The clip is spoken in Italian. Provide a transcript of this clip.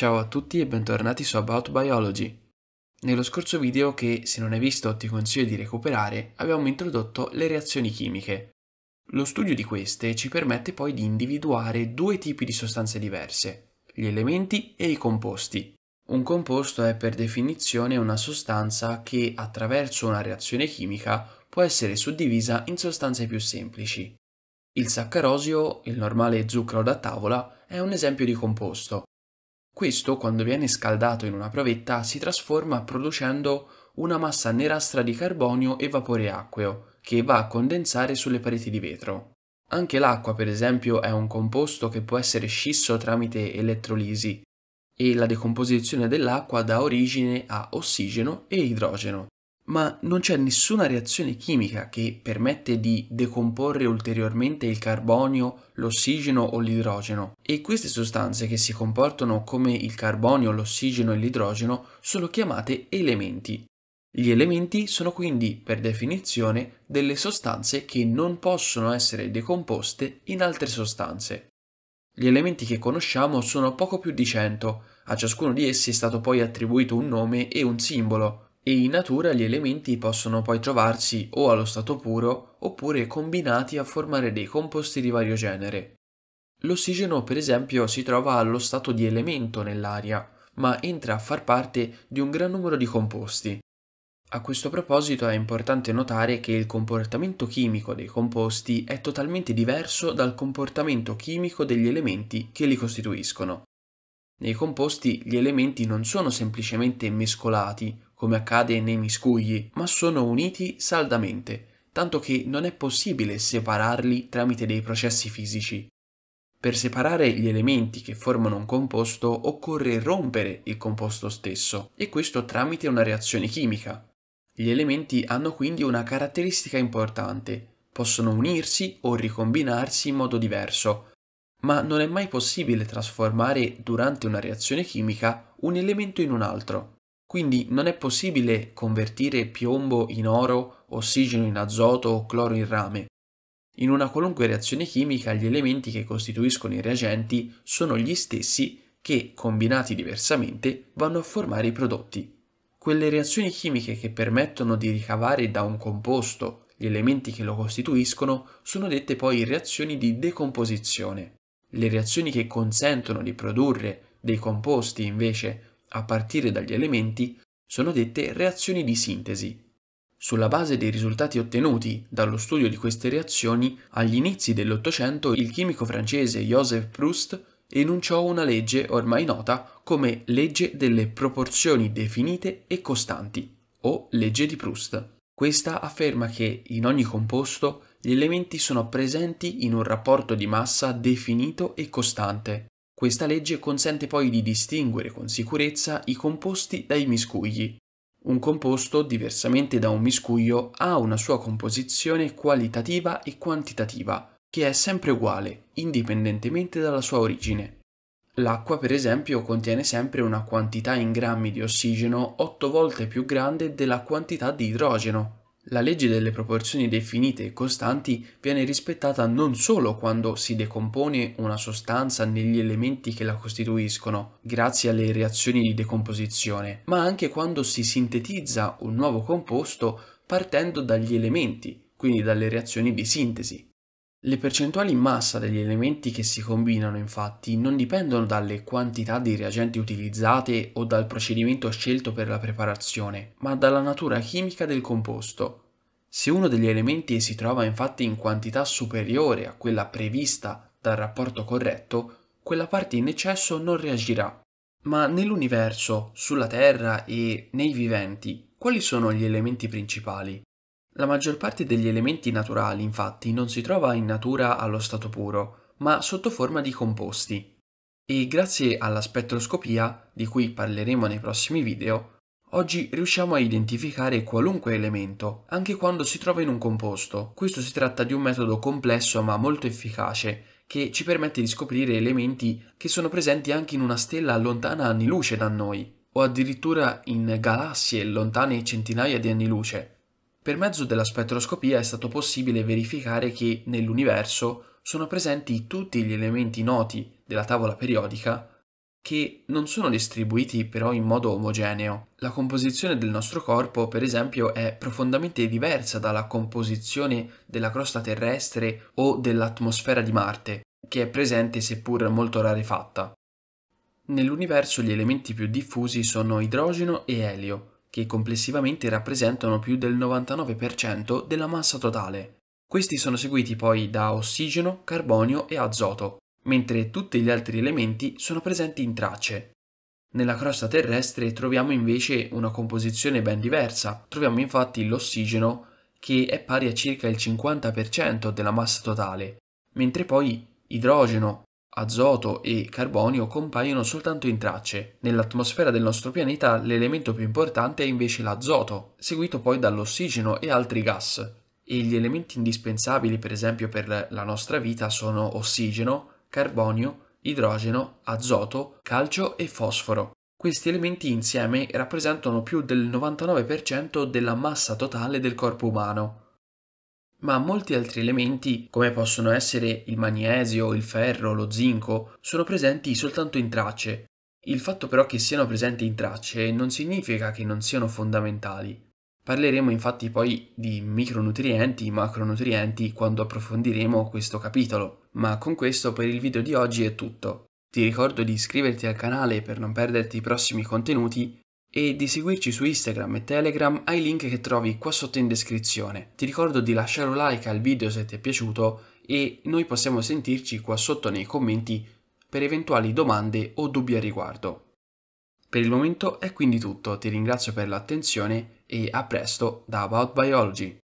Ciao a tutti e bentornati su About Biology. Nello scorso video, che se non hai visto ti consiglio di recuperare, abbiamo introdotto le reazioni chimiche. Lo studio di queste ci permette poi di individuare due tipi di sostanze diverse, gli elementi e i composti. Un composto è per definizione una sostanza che attraverso una reazione chimica può essere suddivisa in sostanze più semplici. Il saccarosio, il normale zucchero da tavola, è un esempio di composto questo, quando viene scaldato in una provetta, si trasforma producendo una massa nerastra di carbonio e vapore acqueo, che va a condensare sulle pareti di vetro. Anche l'acqua, per esempio, è un composto che può essere scisso tramite elettrolisi, e la decomposizione dell'acqua dà origine a ossigeno e idrogeno ma non c'è nessuna reazione chimica che permette di decomporre ulteriormente il carbonio, l'ossigeno o l'idrogeno. E queste sostanze che si comportano come il carbonio, l'ossigeno e l'idrogeno sono chiamate elementi. Gli elementi sono quindi, per definizione, delle sostanze che non possono essere decomposte in altre sostanze. Gli elementi che conosciamo sono poco più di 100, a ciascuno di essi è stato poi attribuito un nome e un simbolo, e in natura gli elementi possono poi trovarsi o allo stato puro oppure combinati a formare dei composti di vario genere. L'ossigeno per esempio si trova allo stato di elemento nell'aria, ma entra a far parte di un gran numero di composti. A questo proposito è importante notare che il comportamento chimico dei composti è totalmente diverso dal comportamento chimico degli elementi che li costituiscono. Nei composti gli elementi non sono semplicemente mescolati come accade nei miscugli, ma sono uniti saldamente, tanto che non è possibile separarli tramite dei processi fisici. Per separare gli elementi che formano un composto occorre rompere il composto stesso, e questo tramite una reazione chimica. Gli elementi hanno quindi una caratteristica importante, possono unirsi o ricombinarsi in modo diverso, ma non è mai possibile trasformare durante una reazione chimica un elemento in un altro. Quindi non è possibile convertire piombo in oro, ossigeno in azoto o cloro in rame. In una qualunque reazione chimica gli elementi che costituiscono i reagenti sono gli stessi che, combinati diversamente, vanno a formare i prodotti. Quelle reazioni chimiche che permettono di ricavare da un composto gli elementi che lo costituiscono sono dette poi reazioni di decomposizione. Le reazioni che consentono di produrre dei composti, invece, a partire dagli elementi, sono dette reazioni di sintesi. Sulla base dei risultati ottenuti dallo studio di queste reazioni, agli inizi dell'Ottocento il chimico francese Joseph Proust enunciò una legge ormai nota come legge delle proporzioni definite e costanti, o legge di Proust. Questa afferma che in ogni composto gli elementi sono presenti in un rapporto di massa definito e costante, questa legge consente poi di distinguere con sicurezza i composti dai miscugli. Un composto, diversamente da un miscuglio, ha una sua composizione qualitativa e quantitativa, che è sempre uguale, indipendentemente dalla sua origine. L'acqua, per esempio, contiene sempre una quantità in grammi di ossigeno 8 volte più grande della quantità di idrogeno, la legge delle proporzioni definite e costanti viene rispettata non solo quando si decompone una sostanza negli elementi che la costituiscono, grazie alle reazioni di decomposizione, ma anche quando si sintetizza un nuovo composto partendo dagli elementi, quindi dalle reazioni di sintesi. Le percentuali in massa degli elementi che si combinano infatti non dipendono dalle quantità di reagenti utilizzate o dal procedimento scelto per la preparazione, ma dalla natura chimica del composto. Se uno degli elementi si trova infatti in quantità superiore a quella prevista dal rapporto corretto, quella parte in eccesso non reagirà. Ma nell'universo, sulla Terra e nei viventi, quali sono gli elementi principali? La maggior parte degli elementi naturali, infatti, non si trova in natura allo stato puro, ma sotto forma di composti. E grazie alla spettroscopia, di cui parleremo nei prossimi video, Oggi riusciamo a identificare qualunque elemento, anche quando si trova in un composto. Questo si tratta di un metodo complesso ma molto efficace, che ci permette di scoprire elementi che sono presenti anche in una stella lontana anni luce da noi, o addirittura in galassie lontane centinaia di anni luce. Per mezzo della spettroscopia è stato possibile verificare che nell'universo sono presenti tutti gli elementi noti della tavola periodica che non sono distribuiti però in modo omogeneo. La composizione del nostro corpo, per esempio, è profondamente diversa dalla composizione della crosta terrestre o dell'atmosfera di Marte, che è presente seppur molto rarefatta. Nell'universo gli elementi più diffusi sono idrogeno e elio, che complessivamente rappresentano più del 99% della massa totale. Questi sono seguiti poi da ossigeno, carbonio e azoto, mentre tutti gli altri elementi sono presenti in tracce. Nella crosta terrestre troviamo invece una composizione ben diversa, troviamo infatti l'ossigeno che è pari a circa il 50% della massa totale, mentre poi idrogeno, azoto e carbonio compaiono soltanto in tracce. Nell'atmosfera del nostro pianeta l'elemento più importante è invece l'azoto, seguito poi dall'ossigeno e altri gas. E gli elementi indispensabili per esempio per la nostra vita sono ossigeno, carbonio, idrogeno, azoto, calcio e fosforo. Questi elementi insieme rappresentano più del 99% della massa totale del corpo umano ma molti altri elementi, come possono essere il magnesio, il ferro, lo zinco, sono presenti soltanto in tracce. Il fatto però che siano presenti in tracce non significa che non siano fondamentali. Parleremo infatti poi di micronutrienti, e macronutrienti quando approfondiremo questo capitolo, ma con questo per il video di oggi è tutto. Ti ricordo di iscriverti al canale per non perderti i prossimi contenuti e di seguirci su Instagram e Telegram ai link che trovi qua sotto in descrizione. Ti ricordo di lasciare un like al video se ti è piaciuto e noi possiamo sentirci qua sotto nei commenti per eventuali domande o dubbi al riguardo. Per il momento è quindi tutto, ti ringrazio per l'attenzione e a presto da About Biology.